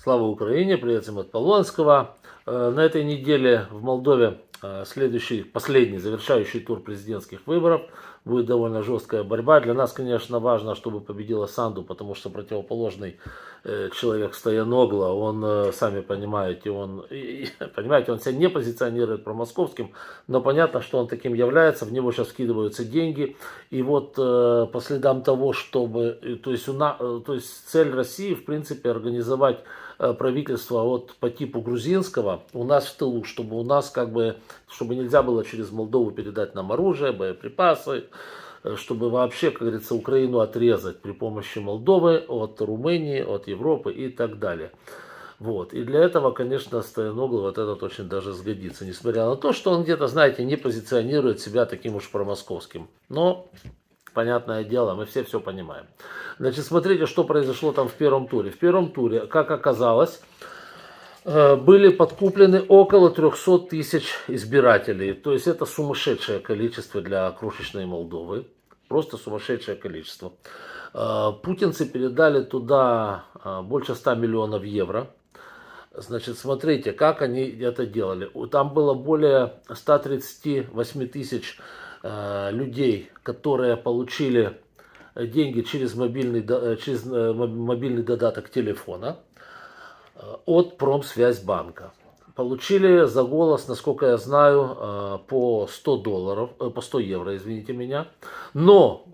Слава Украине, привет всем от Полонского. Э, на этой неделе в Молдове Э, следующий, последний, завершающий тур президентских выборов. Будет довольно жесткая борьба. Для нас, конечно, важно, чтобы победила Санду, потому что противоположный э, человек Стояногла, он, э, сами понимаете, он, и, и, понимаете, он себя не позиционирует промосковским, но понятно, что он таким является, в него сейчас скидываются деньги. И вот э, по следам того, чтобы, э, то есть, у на, э, то есть цель России, в принципе, организовать правительство вот по типу грузинского у нас в тылу, чтобы у нас как бы чтобы нельзя было через Молдову передать нам оружие, боеприпасы, э, чтобы вообще, как говорится, Украину отрезать при помощи Молдовы от Румынии, от Европы и так далее. Вот. И для этого, конечно, Стояногл вот этот очень даже сгодится. Несмотря на то, что он где-то, знаете, не позиционирует себя таким уж промосковским. Но понятное дело, мы все все понимаем. Значит, смотрите, что произошло там в первом туре. В первом туре, как оказалось, Э, были подкуплены около 300 тысяч избирателей. То есть это сумасшедшее количество для крошечной Молдовы. Просто сумасшедшее количество. Э, путинцы передали туда э, больше 100 миллионов евро. Значит, смотрите, как они это делали. Там было более 138 тысяч людей, которые получили деньги через мобильный, через мобильный додаток телефона – Э, от Промсвязьбанка. Получили за голос, насколько я знаю, э, по 100 долларов, э, по 100 евро, извините меня. Но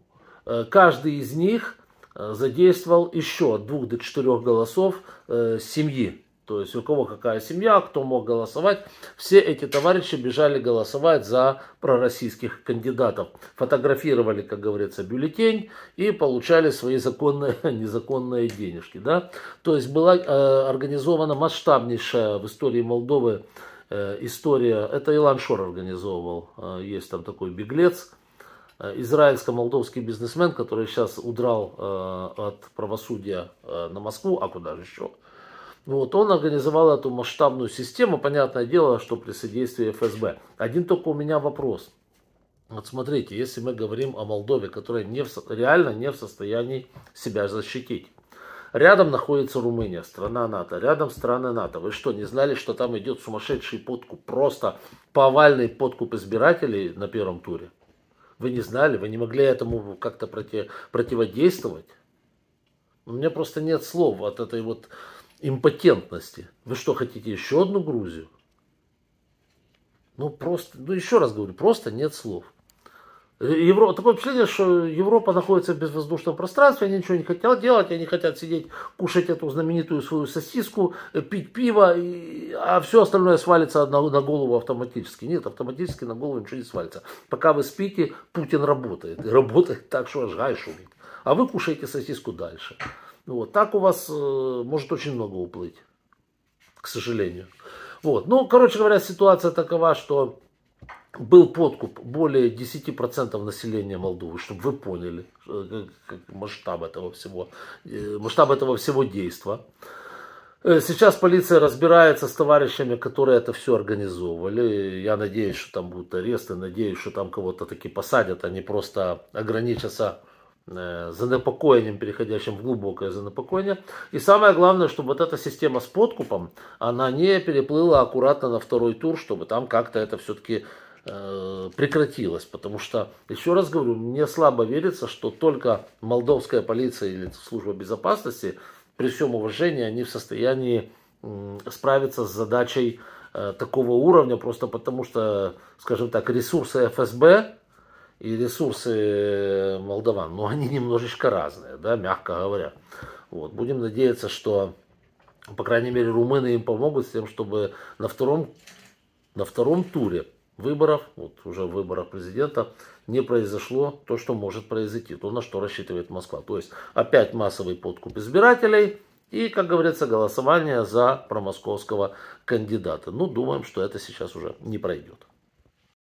каждый из них задействовал еще от двух до четырех голосов семьи то есть у кого какая семья, кто мог голосовать. Все эти товарищи бежали голосовать за пророссийских кандидатов. Фотографировали, как говорится, бюллетень и получали свои законные, незаконные денежки. Да? То есть была э, организована масштабнейшая в истории Молдовы э, история. Это Илан Шор организовывал. Э, есть там такой беглец. Э, Израильско-молдовский бизнесмен, который сейчас удрал э, от правосудия э, на Москву, а куда же еще? Вот, он организовал эту масштабную систему, понятное дело, что при содействии ФСБ. Один только у меня вопрос. Вот смотрите, если мы говорим о Молдове, которая не в, реально не в состоянии себя защитить. Рядом находится Румыния, страна НАТО. Рядом страны НАТО. Вы что, не знали, что там идет сумасшедший подкуп? Просто повальный подкуп избирателей на первом туре? Вы не знали? Вы не могли этому как-то против, противодействовать? У меня просто нет слов от этой вот импотентности. Вы что, хотите еще одну Грузию? Ну, просто, ну, еще раз говорю, просто нет слов. Евро... Такое впечатление, что Европа находится в безвоздушном пространстве, они ничего не хотят делать, они хотят сидеть, кушать эту знаменитую свою сосиску, пить пиво, и... а все остальное свалится на, на голову автоматически. Нет, автоматически на голову ничего не свалится. Пока вы спите, Путин работает. И работает так, что аж гай шумит. А вы кушаете сосиску дальше. Вот. Так у вас э, может очень много уплыть, к сожалению. Вот. Ну, короче говоря, ситуация такова, что был подкуп более 10% населения Молдовы, чтобы вы поняли э, масштаб этого всего, э, масштаб этого всего действия. Э, сейчас полиция разбирается с товарищами, которые это все организовывали. Я надеюсь, что там будут аресты, надеюсь, что там кого-то таки посадят, они а просто ограничатся Э, занепокоением, переходящим в глубокое занепокоение. И самое главное, чтобы вот эта система с подкупом, она не переплыла аккуратно на второй тур, чтобы там как-то это все-таки э, прекратилось, потому что, еще раз говорю, мне слабо верится, что только молдовская полиция или служба безопасности, при всем уважении, они в состоянии справиться с задачей э, такого уровня, просто потому что, скажем так, ресурсы ФСБ и ресурсы э, молдаван, но они немножечко разные, да, мягко говоря. Вот. Будем надеяться, что, по крайней мере, румыны им помогут с тем, чтобы на втором, на втором туре выборов, вот уже выборов президента, не произошло то, что может произойти, то, на что рассчитывает Москва. То есть опять массовый подкуп избирателей и, как говорится, голосование за промосковского кандидата. Ну, думаем, что это сейчас уже не пройдет.